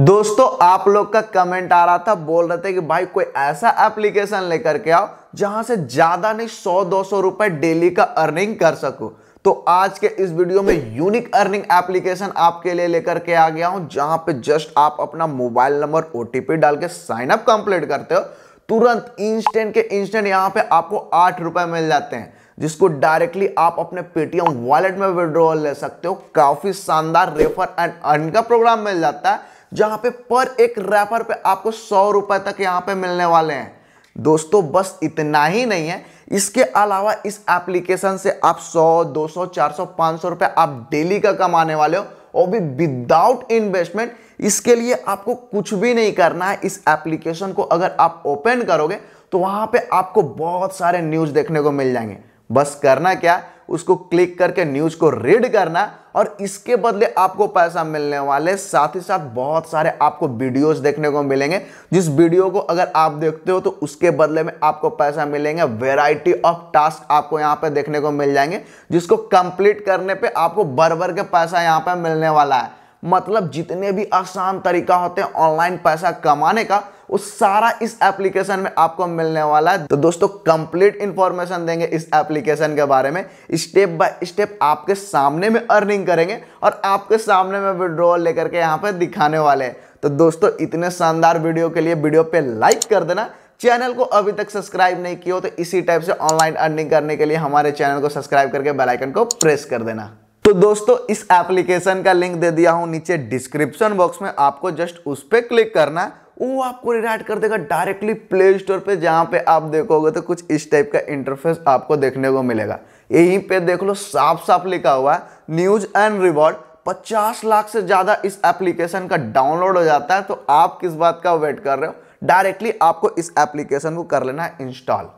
दोस्तों आप लोग का कमेंट आ रहा था बोल रहे थे कि भाई कोई ऐसा एप्लीकेशन लेकर के आओ जहां से ज्यादा नहीं सौ दो सौ रुपए डेली का अर्निंग कर सको तो आज के इस वीडियो में यूनिक अर्निंग एप्लीकेशन आपके लिए लेकर के आ गया हूं जहां पे जस्ट आप अपना मोबाइल नंबर ओटीपी डाल के साइन अप कंप्लीट करते हो तुरंत इंस्टेंट के इंस्टेंट यहाँ पे आपको आठ रुपए मिल जाते हैं जिसको डायरेक्टली आप अपने पेटीएम वॉलेट में विड्रॉल ले सकते हो काफी शानदार रेफर एंड अर्न का प्रोग्राम मिल जाता है जहां पे पर एक रैपर पे आपको सौ रुपए तक यहां पे मिलने वाले हैं दोस्तों बस इतना ही नहीं है इसके अलावा इस एप्लीकेशन से आप 100, 200, 400, 500 रुपए आप डेली का कमाने वाले हो और भी विदाउट इन्वेस्टमेंट इसके लिए आपको कुछ भी नहीं करना है इस एप्लीकेशन को अगर आप ओपन करोगे तो वहां पे आपको बहुत सारे न्यूज़ देखने को मिल जाएंगे बस करना क्या उसको क्लिक करके न्यूज को रीड करना और इसके बदले आपको पैसा मिलने वाले साथ ही साथ बहुत सारे आपको वीडियोस देखने को मिलेंगे जिस वीडियो को अगर आप देखते हो तो उसके बदले में आपको पैसा मिलेंगे वेराइटी ऑफ टास्क आपको यहाँ पे देखने को मिल जाएंगे जिसको कंप्लीट करने पे आपको बर बर के पैसा यहाँ पे मिलने वाला है मतलब जितने भी आसान तरीका होते हैं ऑनलाइन पैसा कमाने का वो सारा इस एप्लीकेशन में आपको मिलने वाला है तो दोस्तों कंप्लीट इंफॉर्मेशन देंगे इस एप्लीकेशन के बारे में स्टेप बाय स्टेप आपके सामने में अर्निंग करेंगे और आपके सामने में विड्रॉल लेकर के यहाँ पर दिखाने वाले हैं तो दोस्तों इतने शानदार वीडियो के लिए वीडियो पे लाइक कर देना चैनल को अभी तक सब्सक्राइब नहीं किया तो इसी टाइप से ऑनलाइन अर्निंग करने के लिए हमारे चैनल को सब्सक्राइब करके बेल आइकन को प्रेस कर देना तो दोस्तों इस एप्लीकेशन का लिंक दे दिया हूं नीचे डिस्क्रिप्शन बॉक्स में आपको जस्ट उस पर क्लिक करना है वो आपको रिराइट कर देगा डायरेक्टली प्ले स्टोर पर जहाँ पे आप देखोगे तो कुछ इस टाइप का इंटरफेस आपको देखने को मिलेगा यहीं पे देख लो साफ साफ लिखा हुआ है न्यूज एंड रिवॉर्ड 50 लाख से ज़्यादा इस एप्लीकेशन का डाउनलोड हो जाता है तो आप किस बात का वेट कर रहे हो डायरेक्टली आपको इस एप्लीकेशन को कर लेना है इंस्टॉल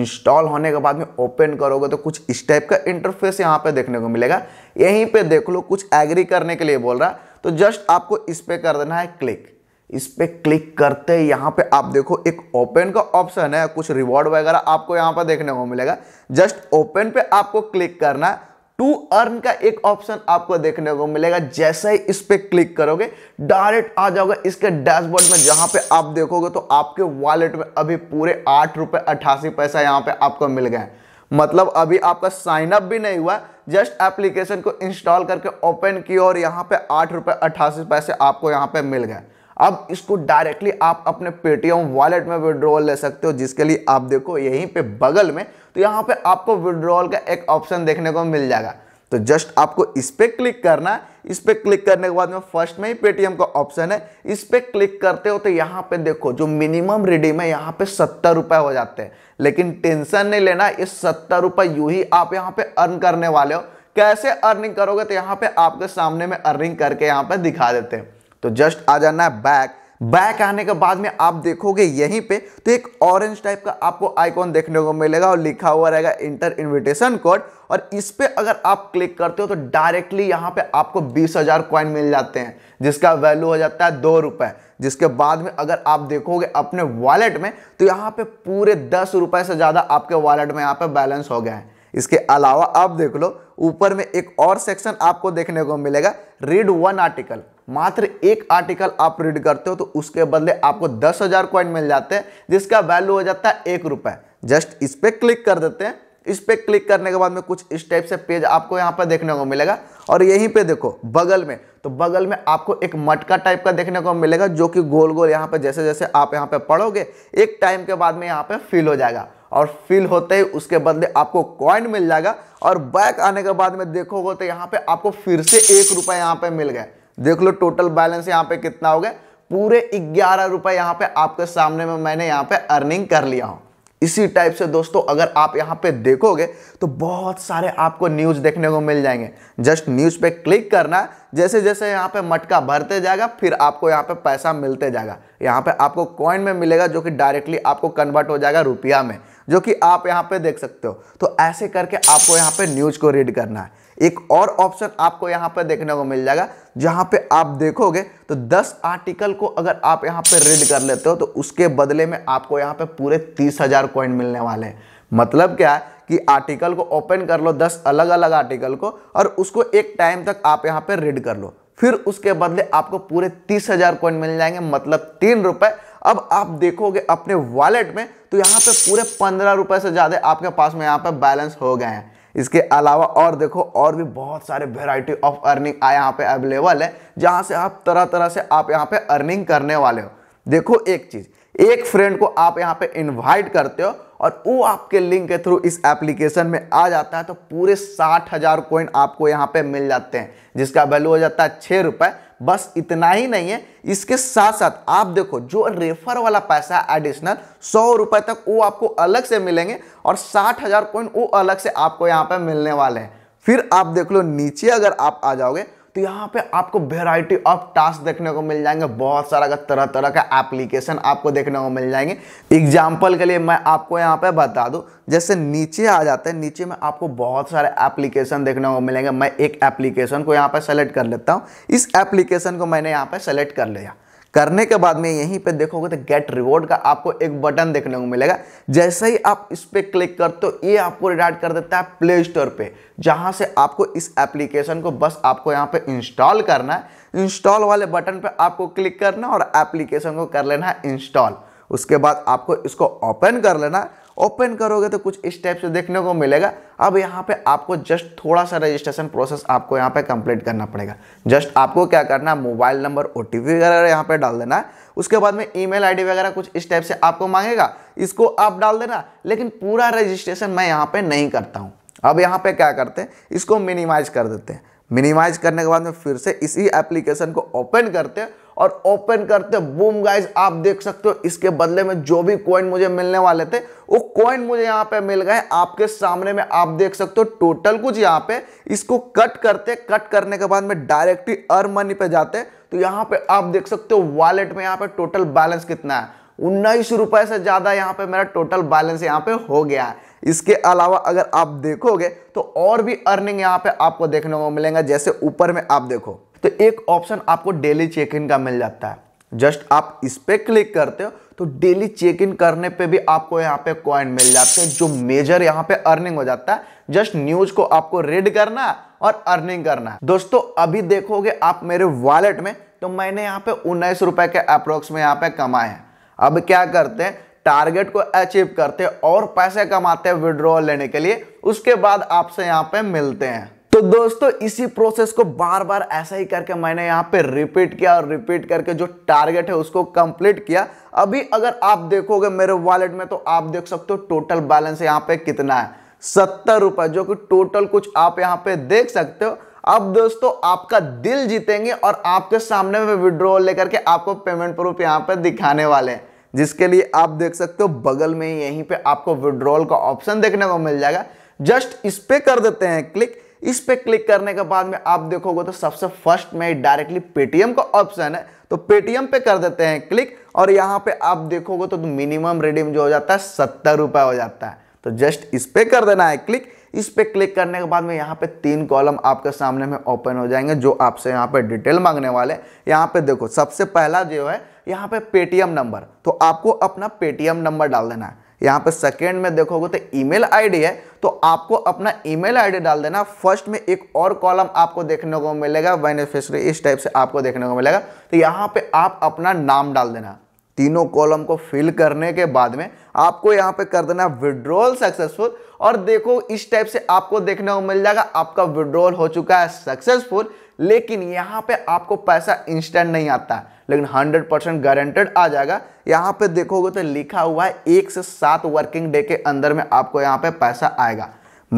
इंस्टॉल होने के बाद में ओपन करोगे तो कुछ इस टाइप का इंटरफेस यहाँ पे देखने को मिलेगा यहीं पे देख लो कुछ एग्री करने के लिए बोल रहा है तो जस्ट आपको इस पर कर देना है क्लिक इस पर क्लिक करते हैं यहाँ पे आप देखो एक ओपन का ऑप्शन है कुछ रिवॉर्ड वगैरह आपको यहाँ पर देखने को मिलेगा जस्ट ओपन पे आपको क्लिक करना है टू अर्न का एक ऑप्शन आपको देखने को मिलेगा जैसे ही इस पर क्लिक करोगे डायरेक्ट आ जाओगे इसके डैशबोर्ड में जहाँ पे आप देखोगे तो आपके वॉलेट में अभी पूरे आठ रुपये अट्ठासी पैसा यहाँ पे आपको मिल गए मतलब अभी आपका साइन अप भी नहीं हुआ जस्ट एप्लीकेशन को इंस्टॉल करके ओपन किया और यहाँ पे आठ रुपये अट्ठासी पैसे आपको यहाँ पे मिल गए अब इसको डायरेक्टली आप अपने पेटीएम वॉलेट में विड्रॉल ले सकते हो जिसके लिए आप देखो यहीं पे बगल में तो यहाँ पे आपको विड्रॉल का एक ऑप्शन देखने को मिल जाएगा तो जस्ट आपको इस पर क्लिक करना है इस पर क्लिक करने के बाद में फर्स्ट में ही पेटीएम का ऑप्शन है इस पर क्लिक करते हो तो यहाँ पे देखो जो मिनिमम रिडीम है यहाँ पे सत्तर रुपये हो जाते हैं लेकिन टेंशन नहीं लेना ये सत्तर रुपये यू ही आप यहाँ पे अर्न करने वाले हो कैसे अर्निंग करोगे तो यहाँ पे आपके सामने में अर्निंग करके यहाँ पे दिखा देते हैं तो जस्ट आ जाना है बैक बैक आने के बाद में आप देखोगे यहीं पे तो एक ऑरेंज टाइप का आपको आइकॉन देखने को मिलेगा और लिखा हुआ रहेगा इंटर इनविटेशन कोड और इस पे अगर आप क्लिक करते हो तो डायरेक्टली यहाँ पे आपको बीस हजार क्वाइन मिल जाते हैं जिसका वैल्यू हो जाता है दो रुपए जिसके बाद में अगर आप देखोगे अपने वॉलेट में तो यहाँ पे पूरे दस रुपए से ज़्यादा आपके वॉलेट में यहाँ पे बैलेंस हो गया है इसके अलावा आप देख लो ऊपर में एक और सेक्शन आपको देखने को मिलेगा रीड वन आर्टिकल मात्र एक आर्टिकल आप रीड करते हो तो उसके बदले आपको दस हज़ार कॉइन मिल जाते हैं जिसका वैल्यू हो जाता है एक रुपए जस्ट इस पर क्लिक कर देते हैं इस पर क्लिक करने के बाद में कुछ इस टाइप से पेज आपको यहाँ पर देखने को मिलेगा और यहीं पे देखो बगल में तो बगल में आपको एक मटका टाइप का देखने को मिलेगा जो कि गोल गोल यहाँ पर जैसे जैसे आप यहाँ पर पढ़ोगे एक टाइम के बाद में यहाँ पर फिल हो जाएगा और फिल होते ही उसके बदले आपको कॉइन मिल जाएगा और बैक आने के बाद में देखोगे तो यहाँ पे आपको फिर से एक रुपये यहाँ पे मिल गया देख लो टोटल बैलेंस यहाँ पे कितना हो गया पूरे ग्यारह रुपये यहाँ पे आपके सामने में मैंने यहाँ पे अर्निंग कर लिया हूँ इसी टाइप से दोस्तों अगर आप यहाँ पे देखोगे तो बहुत सारे आपको न्यूज़ देखने को मिल जाएंगे जस्ट न्यूज़ पे क्लिक करना जैसे जैसे यहाँ पे मटका भरते जाएगा फिर आपको यहाँ पे पैसा मिलते जाएगा यहाँ पे आपको कॉइन में मिलेगा जो कि डायरेक्टली आपको कन्वर्ट हो जाएगा रुपया में जो कि आप यहाँ पे देख सकते हो तो ऐसे करके आपको यहाँ पे न्यूज़ को रीड करना है एक और ऑप्शन आपको यहां पर देखने को मिल जाएगा जहां पे आप देखोगे तो 10 आर्टिकल को अगर आप यहां पे रीड कर लेते हो तो उसके बदले में आपको यहां पे पूरे तीस हज़ार कॉइन मिलने वाले हैं मतलब क्या है कि आर्टिकल को ओपन कर लो दस अलग अलग आर्टिकल को और उसको एक टाइम तक आप यहाँ पर रीड कर लो फिर उसके बदले आपको पूरे तीस हज़ार कॉइन मिल जाएंगे मतलब तीन रुपए अब आप देखोगे अपने वॉलेट में तो यहां पे पूरे पंद्रह रुपए से ज़्यादा आपके पास में यहाँ पे बैलेंस हो गए हैं इसके अलावा और देखो और भी बहुत सारे वेराइटी ऑफ अर्निंग यहाँ पे अवेलेबल है जहाँ से आप तरह तरह से आप यहाँ पे अर्निंग करने वाले हो देखो एक चीज़ एक फ्रेंड को आप यहाँ पे इनवाइट करते हो और वो आपके लिंक के थ्रू इस एप्लीकेशन में आ जाता है तो पूरे साठ हज़ार कोइन आपको यहाँ पे मिल जाते हैं जिसका वैल्यू हो जाता है छः रुपये बस इतना ही नहीं है इसके साथ साथ आप देखो जो रेफर वाला पैसा एडिशनल सौ रुपए तक वो आपको अलग से मिलेंगे और साठ हजार कॉइन वो अलग से आपको यहां पर मिलने वाले हैं फिर आप देख लो नीचे अगर आप आ जाओगे तो यहाँ पे आपको वेराइटी ऑफ टास्क देखने को मिल जाएंगे बहुत सारा का तरह तरह का एप्लीकेशन आपको देखने को मिल जाएंगे एग्जाम्पल के लिए मैं आपको यहाँ पे बता दूँ जैसे नीचे आ जाते हैं नीचे में आपको बहुत सारे एप्लीकेशन देखने को मिलेंगे मैं एक एप्लीकेशन को यहाँ पर सेलेक्ट कर लेता हूँ इस एप्लीकेशन को मैंने यहाँ पर सेलेक्ट कर लिया करने के बाद में यहीं पे देखोगे तो गेट रिवॉर्ड का आपको एक बटन देखने को मिलेगा जैसे ही आप इस पर क्लिक करते तो ये आपको रिडाइट कर देता है प्ले स्टोर पे जहाँ से आपको इस एप्लीकेशन को बस आपको यहाँ पे इंस्टॉल करना है इंस्टॉल वाले बटन पे आपको क्लिक करना और एप्लीकेशन को कर लेना है इंस्टॉल उसके बाद आपको इसको ओपन कर लेना है ओपन करोगे तो कुछ इस टाइप से देखने को मिलेगा अब यहाँ पे आपको जस्ट थोड़ा सा रजिस्ट्रेशन प्रोसेस आपको यहाँ पे कंप्लीट करना पड़ेगा जस्ट आपको क्या करना है मोबाइल नंबर ओ वगैरह यहाँ पे डाल देना है उसके बाद में ईमेल आईडी वगैरह कुछ इस टाइप से आपको मांगेगा इसको आप डाल देना लेकिन पूरा रजिस्ट्रेशन मैं यहाँ पर नहीं करता हूँ अब यहाँ पर क्या करते हैं इसको मिनिमाइज कर देते हैं मिनिमाइज करने के बाद में फिर से इसी एप्लीकेशन को ओपन करते हैं और ओपन करते बूम गाइस आप देख सकते हो इसके बदले में जो भी कॉइन मुझे मिलने वाले थे वो कॉइन मुझे यहाँ पे मिल गए आपके सामने में आप देख सकते हो टोटल कुछ यहाँ पे इसको कट करते कट करने के बाद में डायरेक्टली अर्न मनी पे जाते तो यहाँ पे आप देख सकते हो वॉलेट में यहाँ पे टोटल बैलेंस कितना है उन्नीस रुपए से ज़्यादा यहाँ पे मेरा टोटल बैलेंस यहाँ पे हो गया है इसके अलावा अगर आप देखोगे तो और भी अर्निंग यहाँ पे आपको देखने को मिलेगा जैसे ऊपर में आप देखो तो एक ऑप्शन आपको डेली चेक इन का मिल जाता है जस्ट आप इस पर क्लिक करते हो तो डेली चेक इन करने पे भी आपको यहाँ पे कॉइन मिल जाते हैं जो मेजर यहाँ पे अर्निंग हो जाता है जस्ट न्यूज को आपको रीड करना और अर्निंग करना है दोस्तों अभी देखोगे आप मेरे वॉलेट में तो मैंने यहाँ पे उन्नीस रुपए के अप्रोक्स में यहाँ पे कमाए हैं अब क्या करते हैं टारगेट को अचीव करते हैं और पैसे कमाते हैं विड्रॉल लेने के लिए उसके बाद आपसे यहाँ पे मिलते हैं दोस्तों इसी प्रोसेस को बार बार ऐसा ही करके मैंने यहाँ पे रिपीट किया और रिपीट करके जो टारगेट है उसको कंप्लीट किया अभी अगर आप देखोगे मेरे वॉलेट में तो आप देख सकते हो टोटल बैलेंस यहाँ पे कितना है सत्तर रुपए जो कि टोटल कुछ आप यहाँ पे देख सकते हो अब दोस्तों आपका दिल जीतेंगे और आपके सामने में विड्रॉ लेकर के आपको पेमेंट प्रूफ यहाँ पे दिखाने वाले हैं जिसके लिए आप देख सकते हो बगल में यहीं पे आपको विड्रॉल का ऑप्शन देखने को मिल जाएगा जस्ट इस पे कर देते हैं क्लिक इस पे क्लिक करने के बाद में आप देखोगे तो सबसे फर्स्ट में डायरेक्टली पेटीएम का ऑप्शन है तो पेटीएम पे कर देते हैं क्लिक और यहाँ पे आप देखोगे तो, मिनिमम रिडीम जो हो जाता है सत्तर रुपए हो जाता है तो जस्ट इस पे कर देना है क्लिक इस पे क्लिक करने के बाद में यहाँ पे तीन कॉलम आपके सामने में ओपन हो जाएंगे जो आपसे यहाँ पे डिटेल मांगने वाले यहाँ पे देखो सबसे पहला जो है यहाँ पे पेटीएम नंबर तो आपको अपना पेटीएम नंबर डाल देना है यहाँ पर सेकेंड में देखोगे तो ईमेल आईडी है तो आपको अपना ईमेल आईडी डाल देना फर्स्ट में एक और कॉलम आपको देखने को मिलेगा बेनिफिशरी इस टाइप से आपको देखने को मिलेगा तो यहाँ पे आप अपना नाम डाल देना तीनों कॉलम को फिल करने के बाद में आपको यहाँ पे कर देना विड्रॉल सक्सेसफुल और देखो इस टाइप से आपको देखने को मिल जाएगा आपका विड्रॉल हो चुका है सक्सेसफुल लेकिन यहाँ पे आपको पैसा इंस्टेंट नहीं आता लेकिन 100 परसेंट गारंटेड आ जाएगा यहाँ पे देखोगे तो लिखा हुआ है एक से सात वर्किंग डे के अंदर में आपको यहाँ पे पैसा आएगा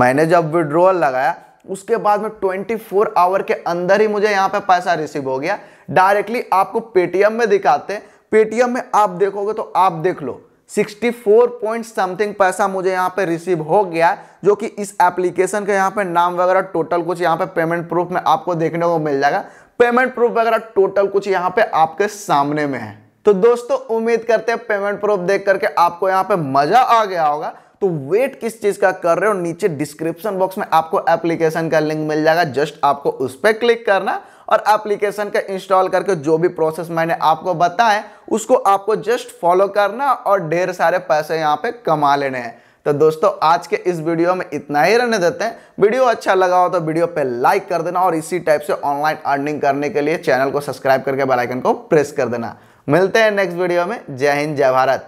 मैंने जब विड्रॉल लगाया उसके बाद में 24 आवर के अंदर ही मुझे यहाँ पे पैसा रिसीव हो गया डायरेक्टली आपको पेटीएम में दिखाते हैं पेटीएम में आप देखोगे तो आप देख लो 64 पॉइंट समथिंग पैसा मुझे यहाँ पे रिसीव हो गया जो कि इस एप्लीकेशन के यहाँ पे नाम वगैरह टोटल कुछ यहाँ पे पेमेंट प्रूफ में आपको देखने को मिल जाएगा पेमेंट प्रूफ वगैरह टोटल कुछ यहाँ पे आपके सामने में है तो दोस्तों उम्मीद करते हैं पेमेंट प्रूफ देख करके आपको यहाँ पे मजा आ गया होगा तो वेट किस चीज का कर रहे हो नीचे डिस्क्रिप्शन बॉक्स में आपको एप्लीकेशन का लिंक मिल जाएगा जस्ट आपको उस पर क्लिक करना और एप्लीकेशन का इंस्टॉल करके जो भी प्रोसेस मैंने आपको बताया उसको आपको जस्ट फॉलो करना और ढेर सारे पैसे यहाँ पे कमा लेने हैं तो दोस्तों आज के इस वीडियो में इतना ही रहने देते हैं वीडियो अच्छा लगा हो तो वीडियो पे लाइक कर देना और इसी टाइप से ऑनलाइन अर्निंग करने के लिए चैनल को सब्सक्राइब करके बेलाइकन को प्रेस कर देना मिलते हैं नेक्स्ट वीडियो में जय हिंद जय भारत